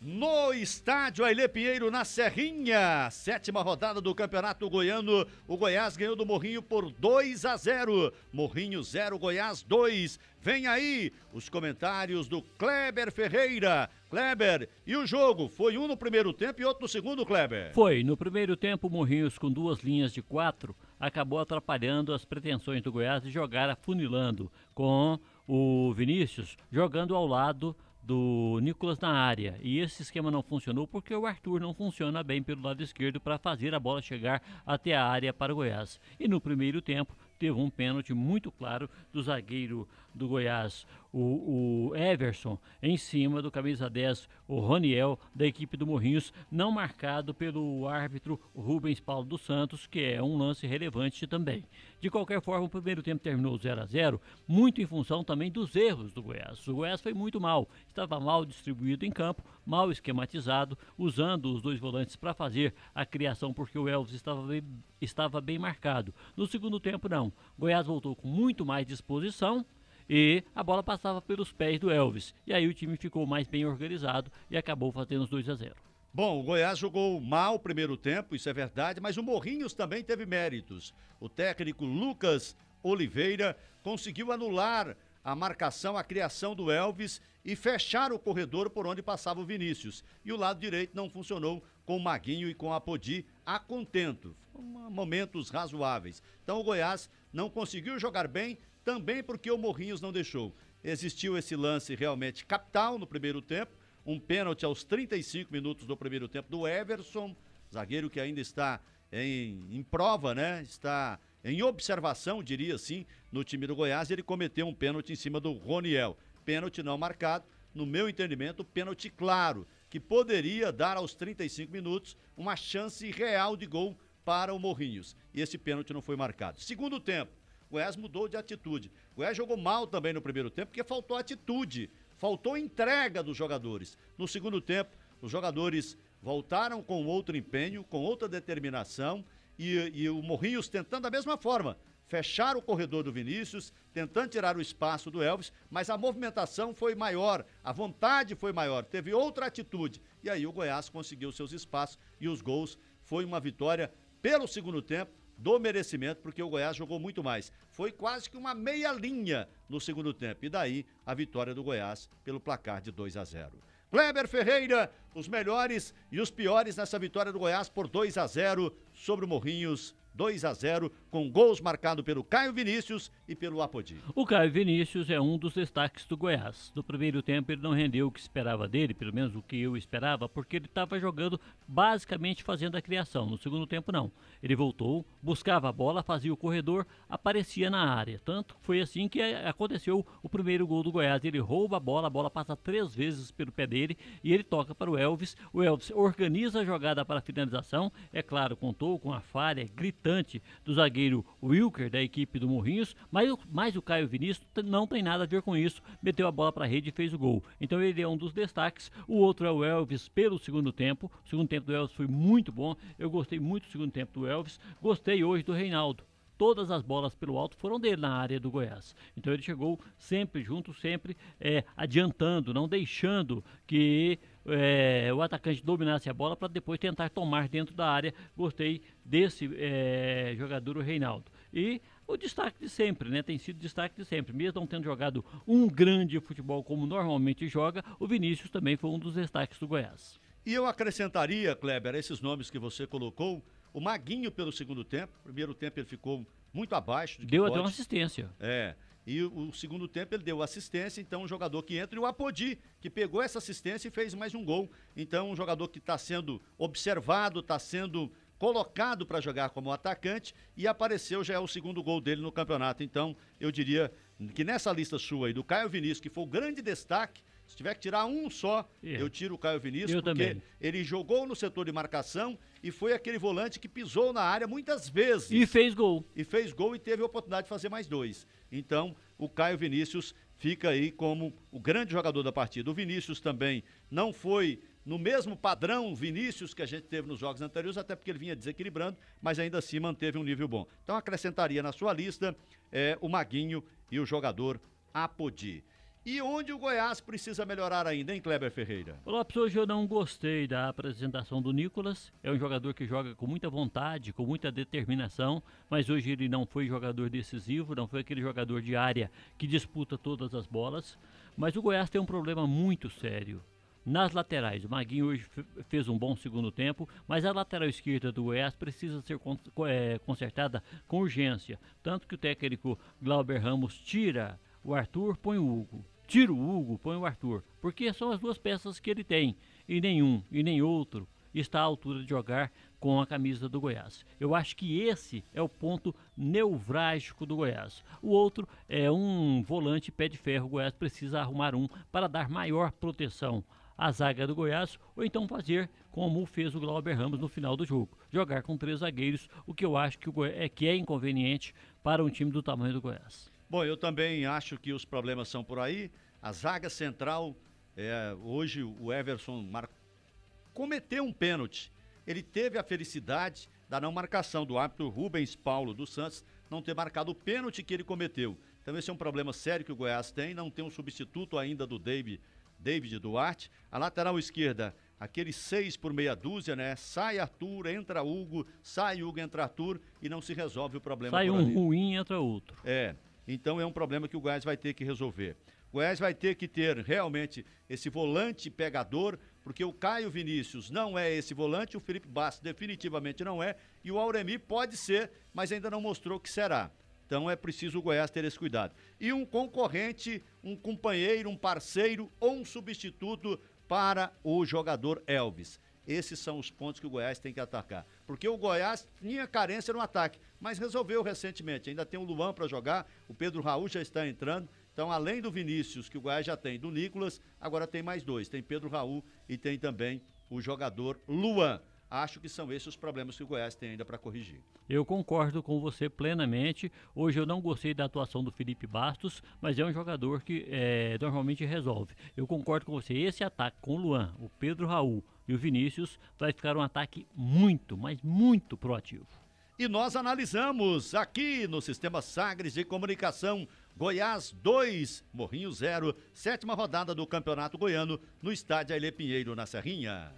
no estádio Aile Pinheiro, na Serrinha. Sétima rodada do Campeonato Goiano. O Goiás ganhou do Morrinho por 2 a 0. Morrinho 0, Goiás 2. Vem aí os comentários do Kleber Ferreira. Kleber, e o jogo? Foi um no primeiro tempo e outro no segundo, Kleber? Foi. No primeiro tempo, Morrinhos, com duas linhas de quatro, acabou atrapalhando as pretensões do Goiás de jogar afunilando, com o Vinícius jogando ao lado do Nicolas na área. E esse esquema não funcionou porque o Arthur não funciona bem pelo lado esquerdo para fazer a bola chegar até a área para o Goiás. E no primeiro tempo teve um pênalti muito claro do zagueiro do Goiás, o, o Everson, em cima do camisa 10, o Roniel, da equipe do Morrinhos, não marcado pelo árbitro Rubens Paulo dos Santos, que é um lance relevante também. De qualquer forma, o primeiro tempo terminou 0 a 0 muito em função também dos erros do Goiás. O Goiás foi muito mal, estava mal distribuído em campo, mal esquematizado, usando os dois volantes para fazer a criação, porque o Elvis estava bem, estava bem marcado. No segundo tempo, não. O Goiás voltou com muito mais disposição, e a bola passava pelos pés do Elvis. E aí o time ficou mais bem organizado e acabou fazendo os 2 a 0. Bom, o Goiás jogou mal o primeiro tempo, isso é verdade, mas o Morrinhos também teve méritos. O técnico Lucas Oliveira conseguiu anular a marcação, a criação do Elvis e fechar o corredor por onde passava o Vinícius. E o lado direito não funcionou com o Maguinho e com a Podi a contento. Ah, momentos razoáveis. Então o Goiás não conseguiu jogar bem, também porque o Morrinhos não deixou. Existiu esse lance realmente capital no primeiro tempo, um pênalti aos 35 minutos do primeiro tempo do Everson, zagueiro que ainda está em, em prova, né? Está em observação, diria assim, no time do Goiás, ele cometeu um pênalti em cima do Roniel. Pênalti não marcado, no meu entendimento, pênalti claro, que poderia dar aos 35 minutos uma chance real de gol para o Morrinhos. E esse pênalti não foi marcado. Segundo tempo, o Goiás mudou de atitude. O Goiás jogou mal também no primeiro tempo, porque faltou atitude, faltou entrega dos jogadores. No segundo tempo, os jogadores voltaram com outro empenho, com outra determinação e, e o Morrinhos tentando da mesma forma fechar o corredor do Vinícius, tentando tirar o espaço do Elvis, mas a movimentação foi maior, a vontade foi maior, teve outra atitude. E aí o Goiás conseguiu seus espaços e os gols. Foi uma vitória pelo segundo tempo do merecimento, porque o Goiás jogou muito mais. Foi quase que uma meia linha no segundo tempo. E daí a vitória do Goiás pelo placar de 2 a 0. Kleber Ferreira, os melhores e os piores nessa vitória do Goiás por 2 a 0 sobre o Morrinhos 2 a 0 com gols marcados pelo Caio Vinícius e pelo Apodi. O Caio Vinícius é um dos destaques do Goiás. No primeiro tempo ele não rendeu o que esperava dele, pelo menos o que eu esperava, porque ele estava jogando basicamente fazendo a criação. No segundo tempo não. Ele voltou, buscava a bola, fazia o corredor, aparecia na área. Tanto foi assim que eh, aconteceu o primeiro gol do Goiás. Ele rouba a bola, a bola passa três vezes pelo pé dele e ele toca para o Elvis. O Elvis organiza a jogada para a finalização. É claro, contou com a falha gritando importante do zagueiro Wilker, da equipe do Morrinhos, mas, mas o Caio Vinícius não tem nada a ver com isso, meteu a bola para a rede e fez o gol. Então ele é um dos destaques, o outro é o Elvis pelo segundo tempo, o segundo tempo do Elvis foi muito bom, eu gostei muito do segundo tempo do Elvis, gostei hoje do Reinaldo todas as bolas pelo alto foram dele na área do Goiás. Então ele chegou sempre junto, sempre é, adiantando, não deixando que é, o atacante dominasse a bola para depois tentar tomar dentro da área. Gostei desse é, jogador, o Reinaldo. E o destaque de sempre, né? Tem sido destaque de sempre. Mesmo não tendo jogado um grande futebol como normalmente joga, o Vinícius também foi um dos destaques do Goiás. E eu acrescentaria, Kleber, esses nomes que você colocou, o Maguinho pelo segundo tempo. Primeiro tempo ele ficou muito abaixo. Deu até uma assistência. É. E o, o, segundo tempo ele deu assistência, então um jogador que entra e o Apodi, que pegou essa assistência e fez mais um gol. Então um jogador que está sendo observado, está sendo colocado para jogar como atacante e apareceu já é o segundo gol dele no campeonato. Então, eu diria que nessa lista sua aí do Caio Vinícius, que foi o grande destaque, se tiver que tirar um só, yeah. É. eu tiro o Caio Vinícius, eu porque também. ele jogou no setor de marcação e foi aquele volante que pisou na área muitas vezes. E fez gol. E fez gol e teve a oportunidade de fazer mais dois. Então, o Caio Vinícius fica aí como o grande jogador da partida. O Vinícius também não foi no mesmo padrão Vinícius que a gente teve nos jogos anteriores, até porque ele vinha desequilibrando, mas ainda assim manteve um nível bom. Então acrescentaria na sua lista é, o Maguinho e o jogador Apodi. E onde o Goiás precisa melhorar ainda, hein, Kleber Ferreira? pessoal. hoje eu não gostei da apresentação do Nicolas. É um jogador que joga com muita vontade, com muita determinação, mas hoje ele não foi jogador decisivo, não foi aquele jogador de área que disputa todas as bolas. Mas o Goiás tem um problema muito sério. Nas laterais, o Maguinho hoje fez um bom segundo tempo, mas a lateral esquerda do Goiás precisa ser é, consertada com urgência. Tanto que o técnico Glauber Ramos tira o Arthur, põe o Hugo tira o Hugo, põe o Arthur, porque são as duas peças que ele tem, e nenhum e nem outro está à altura de jogar com a camisa do Goiás. Eu acho que esse é o ponto nevrálgico do Goiás. O outro é um volante pé de ferro. O Goiás precisa arrumar um para dar maior proteção à zaga do Goiás ou então fazer como fez o Glauber Ramos no final do jogo, jogar com três zagueiros, o que eu acho que é, que é inconveniente para um time do tamanho do Goiás. Bom, eu também acho que os problemas são por aí. A zaga central, é, hoje o Everson mar... cometeu um pênalti. Ele teve a felicidade da não marcação do árbitro Rubens Paulo dos Santos não ter marcado o pênalti que ele cometeu. Então esse é um problema sério que o Goiás tem, não tem um substituto ainda do David, David Duarte. A lateral esquerda, aquele seis por meia dúzia, né? Sai Arthur, entra Hugo, sai Hugo, entra Arthur e não se resolve o problema. Sai um ali. ruim, entra outro. É. Então é um problema que o Goiás vai ter que resolver. O Goiás vai ter que ter realmente esse volante pegador, porque o Caio Vinícius não é esse volante, o Felipe Bastos definitivamente não é, e o Auremi pode ser, mas ainda não mostrou que será. Então é preciso o Goiás ter esse cuidado. E um concorrente, um companheiro, um parceiro ou um substituto para o jogador Elvis. Esses são os pontos que o Goiás tem que atacar. Porque o Goiás tinha carência no ataque, mas resolveu recentemente. Ainda tem o Luan para jogar, o Pedro Raul já está entrando. Então, além do Vinícius, que o Goiás já tem, do Nicolas, agora tem mais dois. Tem Pedro Raul e tem também o jogador Luan. Acho que são esses os problemas que o Goiás tem ainda para corrigir. Eu concordo com você plenamente. Hoje eu não gostei da atuação do Felipe Bastos, mas é um jogador que é, normalmente resolve. Eu concordo com você. Esse ataque com o Luan, o Pedro Raul, e o Vinícius vai ficar um ataque muito, mas muito proativo. E nós analisamos aqui no Sistema Sagres de Comunicação Goiás 2, Morrinho 0, sétima rodada do Campeonato Goiano no estádio Aile Pinheiro, na Serrinha.